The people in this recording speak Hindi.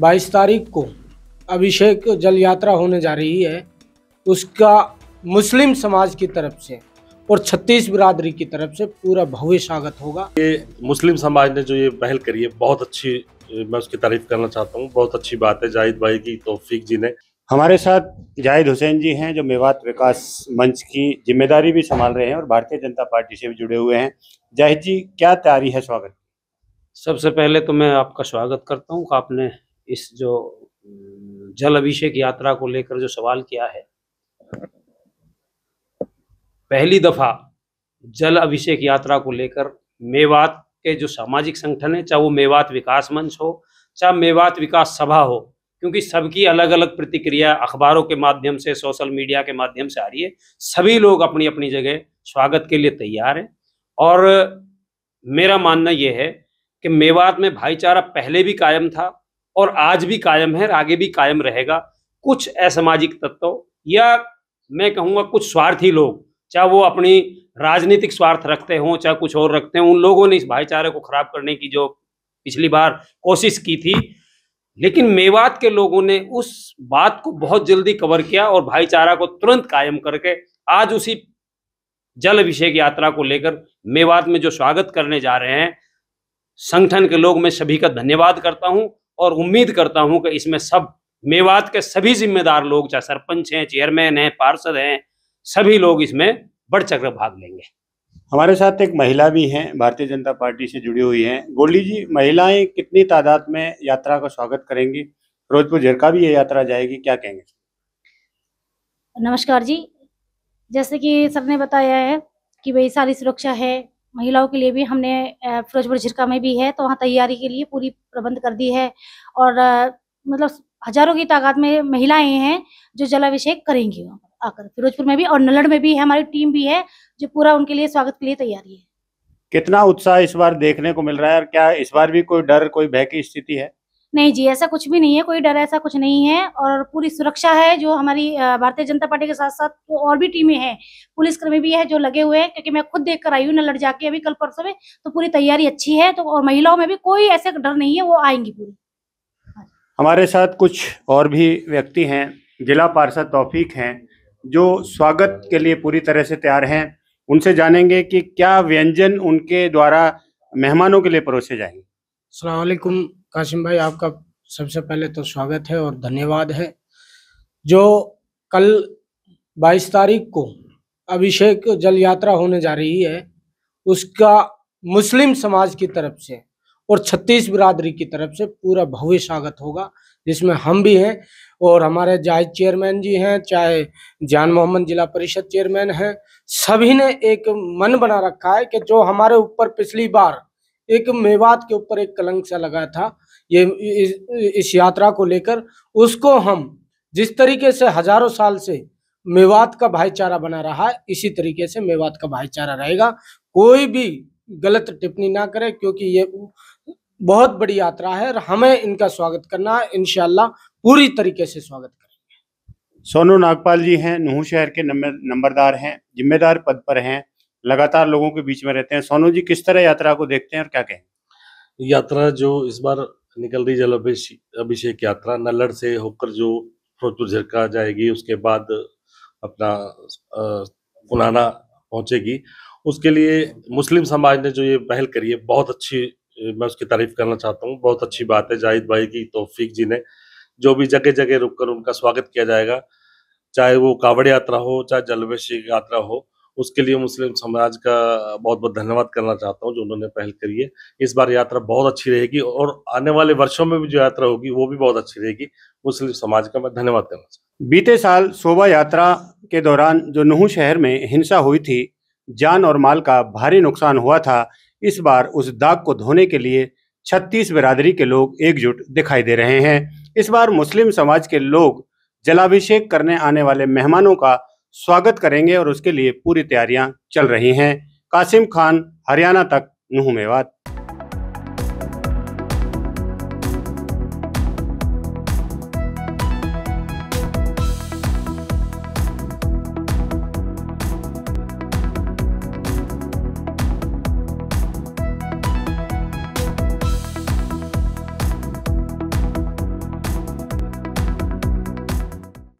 बाईस तारीख को अभिषेक जल यात्रा होने जा रही है उसका मुस्लिम समाज की तरफ से और छत्तीस बिरादरी की तरफ से पूरा भव्य स्वागत होगा ये मुस्लिम समाज ने जो ये पहल करी है बहुत अच्छी मैं उसकी तारीफ करना चाहता हूँ बहुत अच्छी बात है जाहिद भाई की तोफीक जी ने हमारे साथ जाहिद हुसैन जी हैं जो मेवात विकास मंच की जिम्मेदारी भी संभाल रहे हैं और भारतीय जनता पार्टी से भी जुड़े हुए हैं जाहिद जी क्या तैयारी है स्वागत सबसे पहले तो मैं आपका स्वागत करता हूँ आपने इस जो जल अभिषेक यात्रा को लेकर जो सवाल किया है पहली दफा जल अभिषेक यात्रा को लेकर मेवात के जो सामाजिक संगठन है चाहे वो मेवात विकास मंच हो चाहे मेवात विकास सभा हो क्योंकि सबकी अलग अलग प्रतिक्रिया अखबारों के माध्यम से सोशल मीडिया के माध्यम से आ रही है सभी लोग अपनी अपनी जगह स्वागत के लिए तैयार हैं और मेरा मानना यह है कि मेवात में भाईचारा पहले भी कायम था और आज भी कायम है आगे भी कायम रहेगा कुछ असामाजिक तत्व या मैं कहूँगा कुछ स्वार्थी लोग चाहे वो अपनी राजनीतिक स्वार्थ रखते हों चाहे कुछ और रखते हों उन लोगों ने इस भाईचारे को खराब करने की जो पिछली बार कोशिश की थी लेकिन मेवात के लोगों ने उस बात को बहुत जल्दी कवर किया और भाईचारा को तुरंत कायम करके आज उसी जल अभिषेक यात्रा को लेकर मेवात में जो स्वागत करने जा रहे हैं संगठन के लोग मैं सभी का धन्यवाद करता हूं और उम्मीद करता हूं कि इसमें सब मेवात के सभी जिम्मेदार लोग चाहे सरपंच हैं चेयरमैन हैं पार्षद हैं सभी लोग इसमें बढ़ चक्र भाग लेंगे हमारे साथ एक महिला भी हैं भारतीय जनता पार्टी से जुड़ी हुई हैं गोली जी महिलाएं कितनी तादाद में यात्रा का स्वागत करेंगी फिरोजपुर झिरका भी ये यात्रा जाएगी क्या कहेंगे नमस्कार जी जैसे कि सर ने बताया है कि भाई सारी सुरक्षा है महिलाओं के लिए भी हमने फिरोजपुर झिरका में भी है तो वहाँ तैयारी के लिए पूरी प्रबंध कर दी है और मतलब हजारों की तादाद में महिलाएं हैं जो जलाभिषेक करेंगी आकर फिरोजपुर में भी और नलड़ में भी है हमारी टीम भी है जो पूरा उनके लिए स्वागत के लिए तैयारी है कितना उत्साह इस बार देखने को मिल रहा है और क्या इस बार भी कोई डर कोई भय की स्थिति है नहीं जी ऐसा कुछ भी नहीं है कोई डर ऐसा कुछ नहीं है और पूरी सुरक्षा है जो हमारी भारतीय जनता पार्टी के साथ साथ तो और भी टीमें हैं पुलिसकर्मी भी है जो लगे हुए हैं क्योंकि मैं खुद देख कर आई हूँ न लड़ जाके अभी कल परसों में तो पूरी तैयारी अच्छी है तो और महिलाओं में भी कोई ऐसे डर नहीं है वो आएंगी पूरी हमारे साथ कुछ और भी व्यक्ति हैं जिला पार्षद तोफीक हैं जो स्वागत के लिए पूरी तरह से तैयार हैं उनसे जानेंगे कि क्या व्यंजन उनके द्वारा मेहमानों के लिए परोसे जाएंगे अलैक्म काशिम भाई आपका सबसे पहले तो स्वागत है और धन्यवाद है जो कल 22 तारीख को अभिषेक जल यात्रा होने जा रही है उसका मुस्लिम समाज की तरफ से और छत्तीस बिरादरी की तरफ से पूरा भव्य स्वागत होगा जिसमें हम भी हैं और हमारे जायज चेयरमैन जी हैं चाहे जान मोहम्मद जिला परिषद चेयरमैन हैं सभी ने एक मन बना रखा है कि जो हमारे ऊपर पिछली बार एक मेवात के ऊपर एक कलंक सा लगाया था ये इस, इस यात्रा को लेकर उसको हम जिस तरीके से हजारों साल से मेवात का भाईचारा बना रहा है इसी तरीके से मेवात का भाईचारा रहेगा कोई भी गलत टिप्पणी ना करे क्योंकि ये बहुत बड़ी यात्रा है और हमें इनका स्वागत करना है इनशाला पूरी तरीके से स्वागत करेंगे सोनू नागपाल जी हैं नूह शहर के नंबरदार हैं जिम्मेदार पद पर हैं लगातार लोगों के बीच में रहते हैं सोनू जी किस तरह यात्रा को देखते हैं और क्या कहें यात्रा जो इस बार निकल रही जल अभिषेक यात्रा नल्लड़ से होकर जो फिरोजपुर झरका जाएगी उसके बाद अपना पुनाना पहुंचेगी उसके लिए मुस्लिम समाज ने जो ये पहल करी है बहुत अच्छी मैं उसकी तारीफ करना चाहता हूँ बहुत अच्छी बात है जाहिद भाई की तोफीक जी ने जो भी जगह जगह रुककर उनका स्वागत किया जाएगा चाहे वो कावड़ यात्रा हो चाहे जलवेश यात्रा हो उसके लिए मुस्लिम समाज का बहुत बहुत धन्यवाद करना चाहता हूँ जो उन्होंने पहल करी है इस बार यात्रा बहुत अच्छी रहेगी और आने वाले वर्षों में भी जो यात्रा होगी वो भी बहुत अच्छी रहेगी मुस्लिम समाज का मैं धन्यवाद करना चाहता बीते साल शोभा यात्रा के दौरान जो नुह शहर में हिंसा हुई थी जान और माल का भारी नुकसान हुआ था इस बार उस दाग को धोने के लिए छत्तीस बिरादरी के लोग एकजुट दिखाई दे रहे हैं इस बार मुस्लिम समाज के लोग जलाभिषेक करने आने वाले मेहमानों का स्वागत करेंगे और उसके लिए पूरी तैयारियां चल रही हैं कासिम खान हरियाणा तक नुहमेवाद